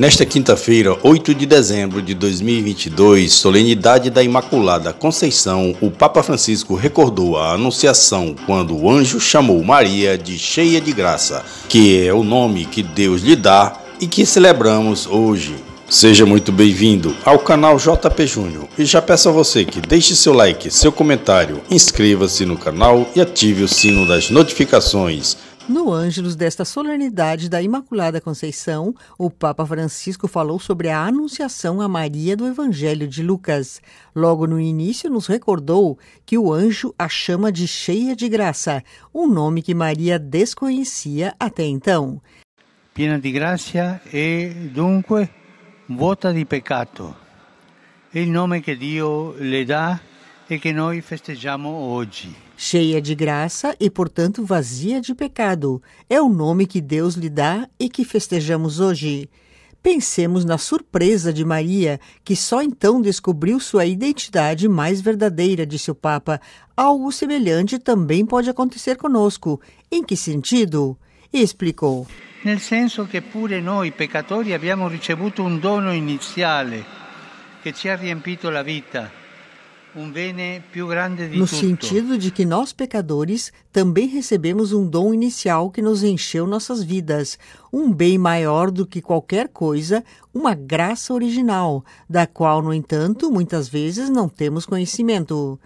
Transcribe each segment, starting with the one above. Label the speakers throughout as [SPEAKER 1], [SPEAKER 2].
[SPEAKER 1] Nesta quinta-feira, 8 de dezembro de 2022, solenidade da Imaculada Conceição, o Papa Francisco recordou a Anunciação quando o anjo chamou Maria de cheia de graça, que é o nome que Deus lhe dá e que celebramos hoje. Seja muito bem-vindo ao canal JP Júnior e já peço a você que deixe seu like, seu comentário, inscreva-se no canal e ative o sino das notificações.
[SPEAKER 2] No Ângelos desta solenidade da Imaculada Conceição, o Papa Francisco falou sobre a anunciação a Maria do Evangelho de Lucas. Logo no início, nos recordou que o anjo a chama de cheia de graça, um nome que Maria desconhecia
[SPEAKER 3] até então. Piena de graça e, dunque, vota de peccato. É o nome que Deus lhe dá e que nós festejamos hoje
[SPEAKER 2] cheia de graça e, portanto, vazia de pecado. É o nome que Deus lhe dá e que festejamos hoje. Pensemos na surpresa de Maria, que só então descobriu sua identidade mais verdadeira, disse o Papa. Algo semelhante também pode acontecer conosco. Em que sentido?
[SPEAKER 3] E explicou. Nel senso que pure noi peccatori abbiamo ricevuto un dono iniziale che ci ha riempito la vita no sentido
[SPEAKER 2] de que nós pecadores também recebemos um dom inicial que nos encheu nossas vidas, um bem maior do que qualquer coisa, uma graça original, da qual, no entanto, muitas vezes não temos conhecimento.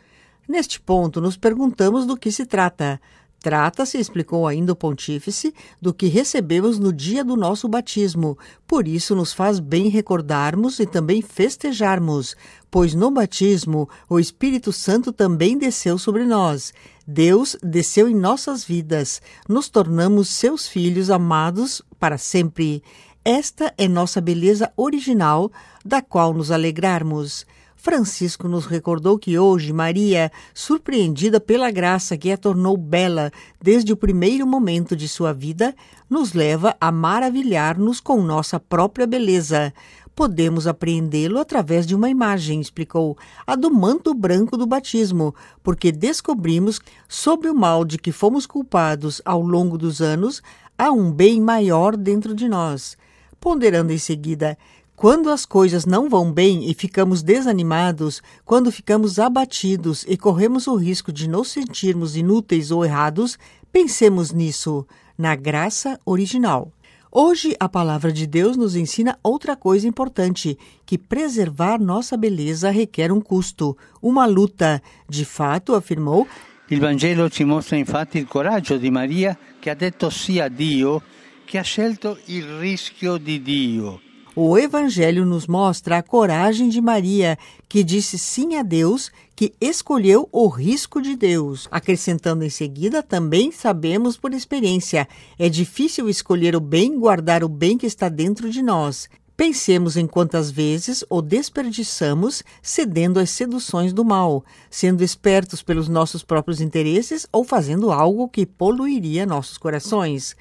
[SPEAKER 2] Neste ponto, nos perguntamos do que se trata. Trata-se, explicou ainda o pontífice, do que recebemos no dia do nosso batismo. Por isso nos faz bem recordarmos e também festejarmos, pois no batismo o Espírito Santo também desceu sobre nós. Deus desceu em nossas vidas. Nos tornamos seus filhos amados para sempre. Esta é nossa beleza original, da qual nos alegrarmos. Francisco nos recordou que hoje Maria, surpreendida pela graça que a tornou bela desde o primeiro momento de sua vida, nos leva a maravilhar-nos com nossa própria beleza. Podemos apreendê-lo através de uma imagem, explicou, a do manto branco do batismo, porque descobrimos, sob o mal de que fomos culpados ao longo dos anos, há um bem maior dentro de nós ponderando em seguida: quando as coisas não vão bem e ficamos desanimados, quando ficamos abatidos e corremos o risco de nos sentirmos inúteis ou errados, pensemos nisso, na graça original. Hoje, a palavra de Deus nos ensina outra coisa importante:
[SPEAKER 3] que preservar nossa beleza requer um custo, uma luta. De fato, afirmou. O Evangelho nos mostra infatti o coragem de Maria, que ha detto sim a Dio, que ha scelto o risco de Dio. O Evangelho nos
[SPEAKER 2] mostra a coragem de Maria, que disse sim a Deus, que escolheu o risco de Deus. Acrescentando em seguida, também sabemos por experiência: é difícil escolher o bem, guardar o bem que está dentro de nós. Pensemos em quantas vezes o desperdiçamos cedendo às seduções do mal, sendo espertos pelos nossos próprios interesses ou fazendo algo que poluiria nossos corações.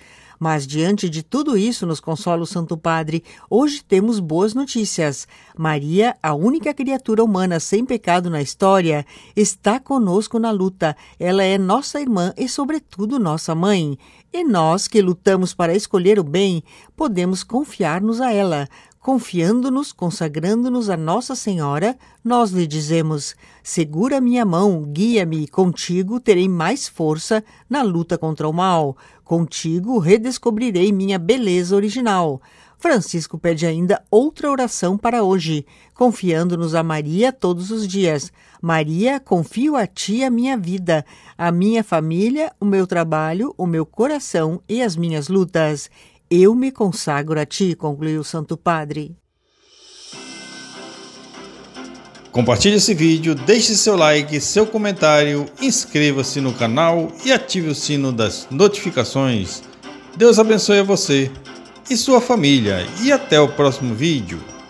[SPEAKER 2] Mas diante de tudo isso, nos consola o Santo Padre, hoje temos boas notícias. Maria, a única criatura humana sem pecado na história, está conosco na luta. Ela é nossa irmã e, sobretudo, nossa mãe. E nós, que lutamos para escolher o bem, podemos confiar-nos a ela. Confiando-nos, consagrando-nos a Nossa Senhora, nós lhe dizemos: segura minha mão, guia-me, contigo terei mais força na luta contra o mal, contigo redescobrirei minha beleza original. Francisco pede ainda outra oração para hoje, confiando-nos a Maria todos os dias. Maria, confio a ti a minha vida, a minha família, o meu trabalho, o meu coração e as minhas lutas. Eu me consagro a ti, concluiu o Santo Padre.
[SPEAKER 1] Compartilhe esse vídeo, deixe seu like, seu comentário, inscreva-se no canal e ative o sino das notificações. Deus abençoe você e sua família e até o próximo vídeo.